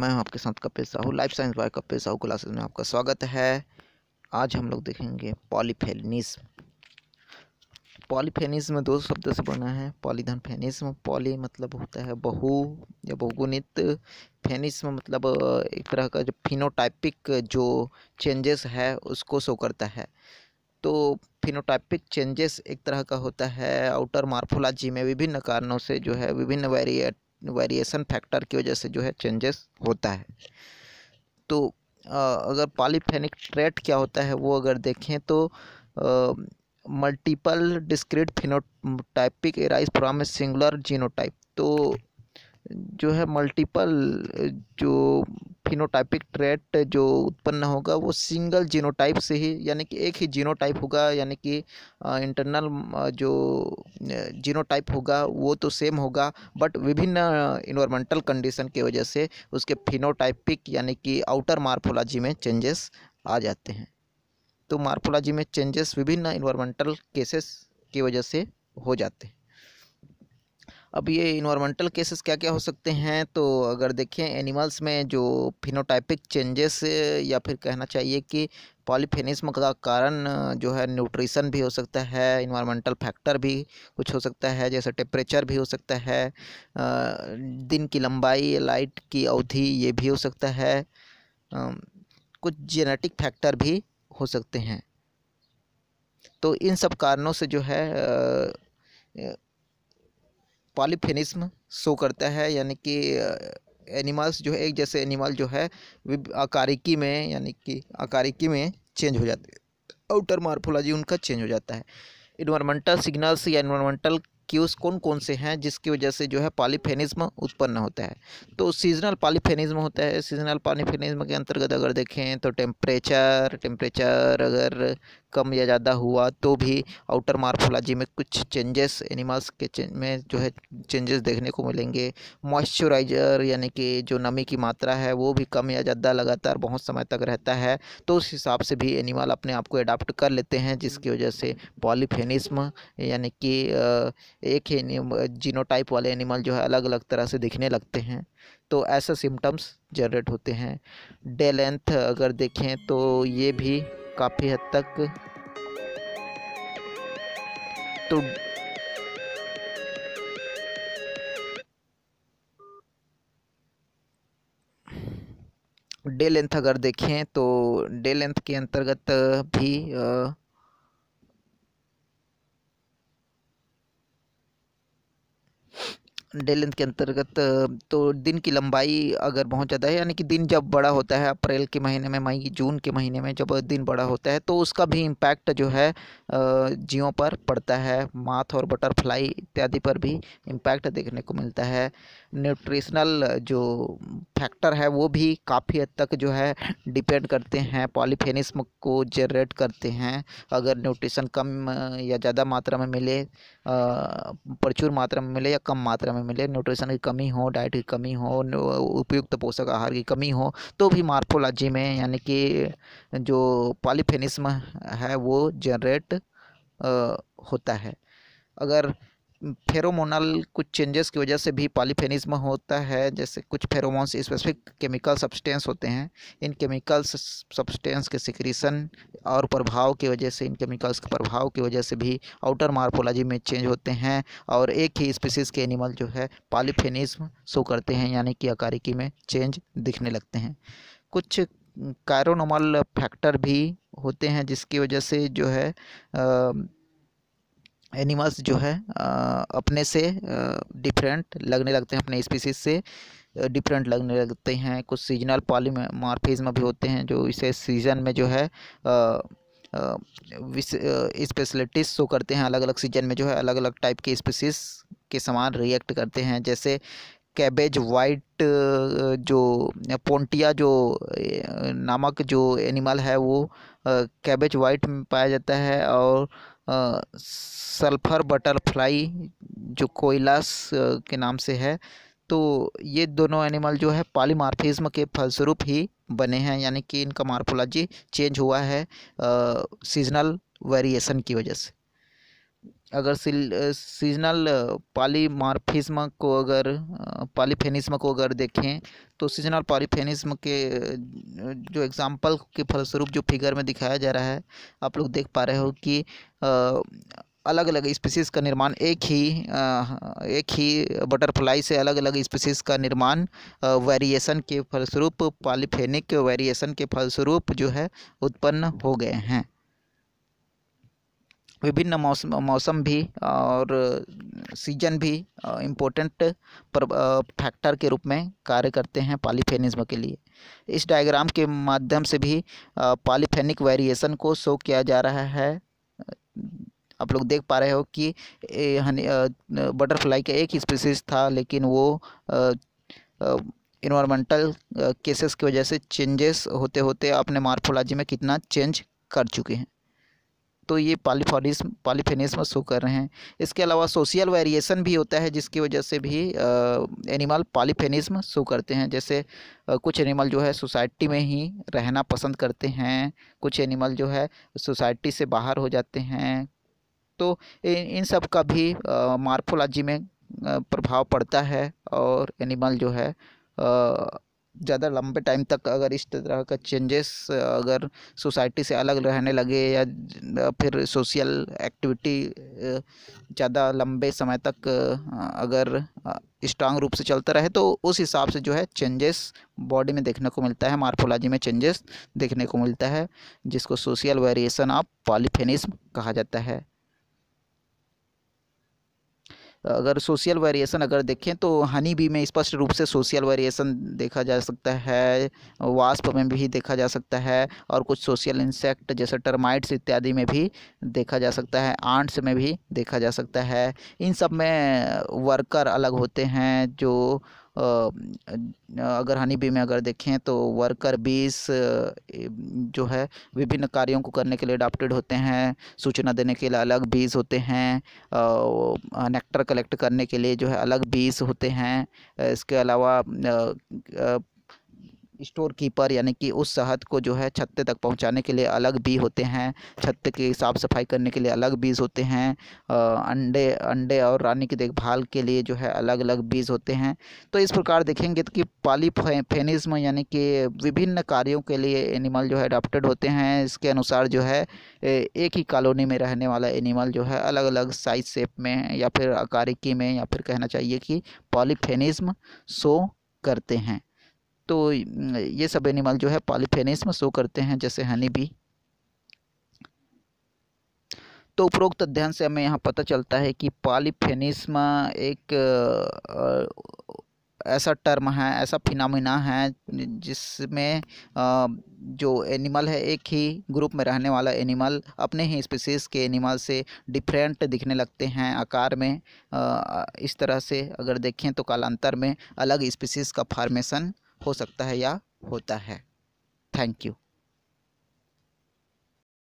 मैं हूं आपके साथ Kapil Sahu life science by Kapil Sahu classes में आपका स्वागत है आज हम लोग देखेंगे पॉलीफेनिज्म पॉलीफेनिज्म दो शब्द से बना है पॉलीधन फेनिज्म पॉली मतलब होता है बहु या बहुगुणित फेनिज्म मतलब एक तरह का जो फिनोटाइपिक जो चेंजेस है उसको शो करता है तो फिनोटाइपिक चेंजेस एक तरह का होता है आउटर मार्फोलॉजी में विभिन्न कारणों से जो है विभिन्न वेरिएट वेरिएशन फैक्टर की वजह से जो है चेंजेस होता है तो अगर पॉलीफेनिक ट्रेट क्या होता है वो अगर देखें तो multiple discrete phenotypic arise from a singular genotype तो जो है मल्टीपल जो फिनोटाइपिक ट्रेट जो उत्पन्न होगा वो सिंगल जीनोटाइप से ही यानी कि एक ही जीनोटाइप होगा यानी कि इंटरनल जो जीनोटाइप होगा वो तो सेम होगा बट विभिन्न इन्वायरमेंटल कंडीशन की वजह से उसके फिनोटाइपिक यानी कि आउटर मार्फोलॉजी में चेंजेस आ जाते हैं तो मार्फोलॉजी में चेंजेस विभिन्न इन्वायरमेंटल केसेस की वजह से हो जाते हैं अब ये इन्वामेंटल केसेस क्या क्या हो सकते हैं तो अगर देखें एनिमल्स में जो फिनोटाइपिक चेंजेस या फिर कहना चाहिए कि पॉलीफेनिज्म का कारण जो है न्यूट्रिशन भी हो सकता है इन्वामेंटल फैक्टर भी कुछ हो सकता है जैसे टेम्परेचर भी हो सकता है दिन की लंबाई लाइट की अवधि ये भी हो सकता है कुछ जेनेटिक फैक्टर भी हो सकते हैं तो इन सब कारणों से जो है पॉलीफेनिज्म शो करता है यानी कि एनिमल्स जो है एक जैसे एनिमल जो है आकारिकी में यानी कि आकारिकी में चेंज हो जाते आउटर मार्फोलॉजी उनका चेंज हो जाता है इन्वायरमेंटल सिग्नल्स या इन्वायरमेंटल क्यूज कौन कौन से हैं जिसकी वजह से जो है पॉलीफेनिज्म उत्पन्न होता है तो सीजनल पॉलीफेनिज्म होता है सीजनल पॉलीफेनिज्म के अंतर्गत अगर देखें तो टेम्परेचर टेम्परेचर अगर कम या ज़्यादा हुआ तो भी आउटर मार्फोलॉजी में कुछ चेंजेस एनिमल्स के में जो है चेंजेस देखने को मिलेंगे मॉइस्चराइजर यानी कि जो नमी की मात्रा है वो भी कम या ज़्यादा लगातार बहुत समय तक रहता है तो उस हिसाब से भी एनिमल अपने आप को अडाप्ट कर लेते हैं जिसकी वजह से पॉलीफेनिज्म यानी कि एक ही जीनोटाइप वाले एनिमल जो है अलग अलग तरह से दिखने लगते हैं तो ऐसे सिम्टम्स जनरेट होते हैं डे लेंथ अगर देखें तो ये भी काफ़ी हद तक तो डे लेंथ अगर देखें तो डे लेंथ के अंतर्गत भी डे लेंथ के अंतर्गत तो दिन की लंबाई अगर बहुत ज़्यादा है यानी कि दिन जब बड़ा होता है अप्रैल के महीने में मई जून के महीने में जब दिन बड़ा होता है तो उसका भी इम्पैक्ट जो है जीवों पर पड़ता है माथ और बटरफ्लाई इत्यादि पर भी इम्पैक्ट देखने को मिलता है न्यूट्रिशनल जो फैक्टर है वो भी काफ़ी हद तक जो है डिपेंड करते हैं पॉलीफेनिस्म को जनरेट करते हैं अगर न्यूट्रिशन कम या ज़्यादा मात्रा में मिले प्रचुर मात्रा में मिले या कम मात्रा में में मिले न्यूट्रिशन की कमी हो डाइट की कमी हो उपयुक्त पोषक आहार की कमी हो तो भी मार्फोलॉजी में यानी कि जो पॉलीफेनिज्म है वो जनरेट होता है अगर फेरोमोनल कुछ चेंजेस की वजह से भी पॉलीफेनिज्म होता है जैसे कुछ फेरोमोन्स स्पेसिफिक केमिकल सब्सटेंस होते हैं इन केमिकल सब्सटेंस के सिक्रीसन और प्रभाव की वजह से इन केमिकल्स के प्रभाव की वजह से भी आउटर मार्फोलॉजी में चेंज होते हैं और एक ही स्पीसीज के एनिमल जो है पॉलीफेनिज्म शो करते हैं यानी कि अकारिकी में चेंज दिखने लगते हैं कुछ कायरोनोमल फैक्टर भी होते हैं जिसकी वजह से जो है आ, एनिमल्स जो है अपने से डिफरेंट लगने लगते हैं अपने स्पीसीज से डिफरेंट लगने लगते हैं कुछ सीजनल पॉलीमार्फिज्म भी होते हैं जो इसे सीज़न में जो है स्पेशलिटीज शो करते हैं अलग अलग सीजन में जो है अलग अलग टाइप के स्पीसीज के समान रिएक्ट करते हैं जैसे कैबेज वाइट जो पोंटिया जो नामक जो एनिमल है वो कैबेज वाइट में पाया जाता है और सल्फ़र बटरफ्लाई जो कोयलास के नाम से है तो ये दोनों एनिमल जो है पॉलीमार्फिज्म के फलस्वरूप ही बने हैं यानी कि इनका मार्फोलॉजी चेंज हुआ है सीजनल वेरिएशन की वजह से अगर सिल सीजनल पॉलीमार्फिज्म को अगर पालीफेनिज्म को अगर देखें तो सीजनल पालीफेनिज्म के जो एग्जाम्पल के फलस्वरूप जो फिगर में दिखाया जा रहा है आप लोग देख पा रहे हो कि अलग अलग स्पीसीज का निर्माण एक ही एक ही बटरफ्लाई से अलग अलग स्पीसीज का निर्माण वेरिएशन के फलस्वरूप पॉलीफेनिक वेरिएशन के फलस्वरूप जो है उत्पन्न हो गए हैं विभिन्न मौसम मौसम भी और सीजन भी इम्पोर्टेंट फैक्टर के रूप में कार्य करते हैं पॉलीफेनिज्म के लिए इस डायग्राम के माध्यम से भी पॉलीफेनिक वेरिएशन को शो किया जा रहा है आप लोग देख पा रहे हो कि बटरफ्लाई का एक स्पीसीज था लेकिन वो इन्वामेंटल केसेस की वजह से चेंजेस होते होते अपने मार्फोलॉजी में कितना चेंज कर चुके हैं तो ये पॉलीफोनिज्म पॉलीफेनिज्म शो कर रहे हैं इसके अलावा सोशल वेरिएशन भी होता है जिसकी वजह से भी एनिमल पॉलीफेनिज्म शो करते हैं जैसे कुछ एनिमल जो है सोसाइटी में ही रहना पसंद करते हैं कुछ एनिमल जो है सोसाइटी से बाहर हो जाते हैं तो इन सब का भी मार्फोलॉजी में प्रभाव पड़ता है और एनिमल जो है ज़्यादा लंबे टाइम तक अगर इस तरह का चेंजेस अगर सोसाइटी से अलग रहने लगे या फिर सोशल एक्टिविटी ज़्यादा लंबे समय तक अगर स्ट्रांग रूप से चलता रहे तो उस हिसाब से जो है चेंजेस बॉडी में देखने को मिलता है मार्फोलॉजी में चेंजेस देखने को मिलता है जिसको सोशल वेरिएशन ऑफ पॉलीफेनिज्म कहा जाता है अगर सोशल वेरिएशन अगर देखें तो हनी बी में स्पष्ट रूप से सोशल वेरिएशन देखा जा सकता है वास्प में भी देखा जा सकता है और कुछ सोशल इंसेक्ट जैसे टर्माइट्स इत्यादि में भी देखा जा सकता है आंट्स में भी देखा जा सकता है इन सब में वर्कर अलग होते हैं जो अगर हनी बी में अगर देखें तो वर्कर बीस जो है विभिन्न कार्यों को करने के लिए अडाप्टेड होते हैं सूचना देने के लिए अलग बीस होते हैं नेक्टर कलेक्ट करने के लिए जो है अलग बीस होते हैं इसके अलावा स्टोर कीपर यानी कि उस शहद को जो है छत्ते तक पहुंचाने के लिए अलग भी होते हैं छत्ते की साफ़ सफाई करने के लिए अलग बीज होते हैं अंडे अंडे और रानी की देखभाल के लिए जो है अलग अलग बीज होते हैं तो इस प्रकार देखेंगे कि पॉलीफेनिज्म यानी कि विभिन्न कार्यों के लिए एनिमल जो है अडाप्टेड होते हैं इसके अनुसार जो है एक ही कॉलोनी में रहने वाला एनिमल जो है अलग अलग साइज शेप में या फिर आकारिकी में या फिर कहना चाहिए कि पॉलीफेनिज्म शो करते हैं तो ये सब एनिमल जो है पॉलीफेनिस में शो करते हैं जैसे हनी भी तो उपरोक्त अध्ययन से हमें यहाँ पता चलता है कि पॉलीफेनिस्मा एक ऐसा टर्म है ऐसा फिनामिना है जिसमें जो एनिमल है एक ही ग्रुप में रहने वाला एनिमल अपने ही स्पीसीज़ के एनिमल से डिफरेंट दिखने लगते हैं आकार में इस तरह से अगर देखें तो कालांतर में अलग स्पीसीज़ का फार्मेशन हो सकता है या होता है थैंक यू